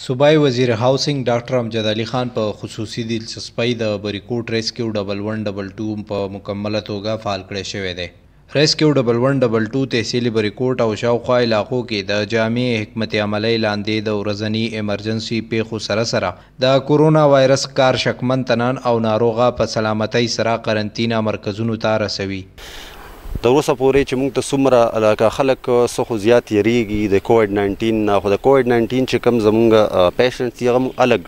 صوبای وزیر هاوسینګ ډاکټر امجد علي خان په خصوصي دلچسپۍ د بریکوټ ریسکیو ډبل 1 ډبل 2 په مکمله توګه فعال کړی شوی دی ریسکیو ډبل 1 ډبل 2 تحصیلي بریکوټ او شاوخوا علاقو کې د جامع حکمت عملی لاندې د ورځني ایمرجنسي پیښو سره سره د کورونا وایرس کار شکمن تنان او ناروغه په سلامتۍ سره قرنطینه مرکزونو ته رسوي د اوسه پورې چې موږ ته څومره علاقه خلک څخه زیات یریږي د کووډ 19 نه خو د کووډ 19 چې کم زمونږ پیشنټ یې هم الګ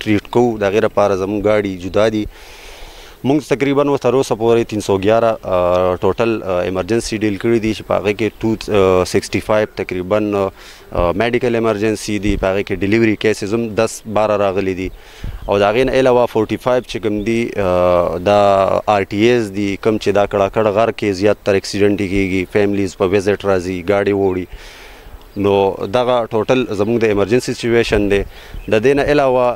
ټریټ کو دا غیر لپاره زمونږ گاډي جدا دي موږ تقریبا و تر اوسه پورې 311 ټوټل ایمرجنسي ډیل کړی دي چې پاغه کې 265 تقریبا میډیکل ایمرجنسي دی پاغه کې ډیلیوري کیسز هم 10 12 راغلي دي او دا غین علاوه 45 چې کوم دی دا آر ټي اس دی کم چې دا کړه کړه غر کې زیات تر اکسیډنټ کیږي فیملیز په وزټ راځي ګاډي وړي نو دغه ټوټل زموږ د ایمرجنسي سچويشن دی د دینه علاوه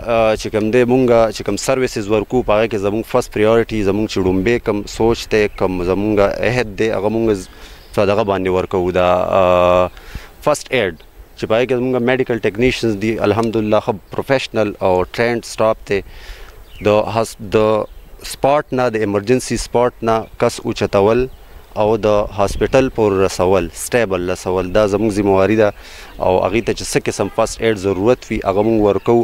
چې کوم دی مونږه چې کوم سرویسز ورکو پاره کې زموږ فرست پرایورټي زموږ چړومبې کم سوچ ته کم زموږه عہد دی هغه مونږ صدقه باندې ورکو دا فرست ایډ چې پای کې زموږ میډیکل ټیکنیشنز دی الحمدلله خو پروفیشنل او ټرینډ سټاپ ته د د سپاٹ نه د ایمرجنسي سپاٹ نه کس اوچتول او د هاسپټل پور رسول سټیبل رسول دا زموږ ذمہواری ده او هغه ته چې څه قسم فاست ایډ ضرورت وي هغه موږ ورکو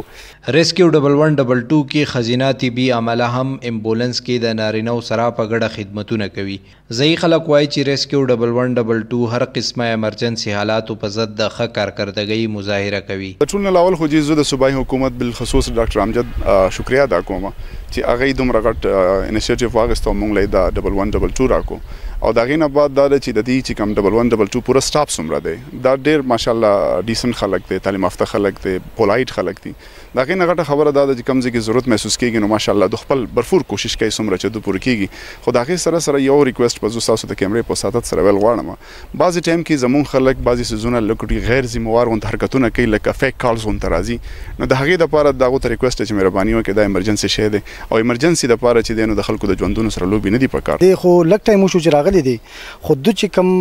ریسکیو 1122 کې خزینه طبي عمله هم امبولانس کې د نارینو سره په ګډه خدمتونه کوي ځای خلک وایي چې ریسکیو 1122 هر قسمه ایمرجنسي حالاتو په ضد د ښه کارکردګۍ مظاهره کوي ټول لاول خو جیزو د صوبایي حکومت بل خصوص ډاکټر امجد شکریا ادا کوم چې هغه دومره غټ انیشیټیو واغستو مونږ لیدا 1122 راکو او دا غینه بعد دا چې د دې چې کم ډبل 1 ډبل 2 پوره سټاپ سمره دی دا ډیر ماشاالله ډیسن خلک دي تعلیم یافته خلک دي پولایټ خلک دي دا غینه غټه خبره دا چې کمزې کې ضرورت محسوس کیږي نو ماشاالله د خپل برفور کوشش کوي سمره چې د پوره کیږي خو دا غي سره سره یو ریکوست په تاسو د کیمرې په ساتت سره ویل غواړم بعضی ټایم کې زمون خلک بعضی سيزونه لکټي غیر ذمہوار غون حرکتونه کوي لکه فیک کالز غون ترازی نو د هغه د پاره دا غو ریکوست چې مهرباني وکړئ دا ایمرجنسي شې دي او ایمرجنسي د پاره چې دینو د خلکو د ژوندونو سره لوبي نه دی پکار دی خو لکټای مو شو چې راغلي دي خو دوی چې کوم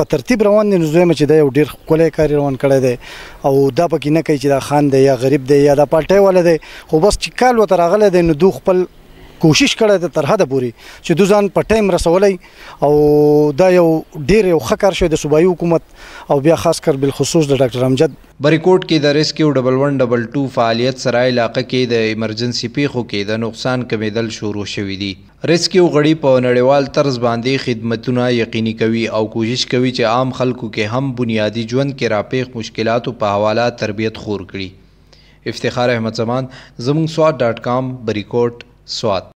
په ترتیب روان دي نو زوی مچ دی یو ډیر کولای کاری روان کړی دی او دا پکې نه کوي چې دا خان دی یا غریب دی یا دا پالټي والے دی خو بس چې کال وته راغله دی نو دوی خپل کوشش کړی د تر هده پوري چې دوی ځان په ټایم رسولای او دا یو ډیر یو خکر شوی د صوبایي حکومت او بیا خاص کر بل خصوص د ډاکټر امجد بریکوټ کې د ریسکیو 1122 فعالیت سره علاقه کې د ایمرجنسي پیښو کې د نقصان کمیدل شروع شوې دي ریسکیو غړي په نړیوال طرز باندې خدمتونه یقیني کوي او کوشش کوي چې عام خلکو کې هم بنیادی ژوند کې راپېخ مشکلاتو په حواله تربیت خور کړي افتخار احمد زمان زمون سواد ډاٹ کام بریکوټ سواد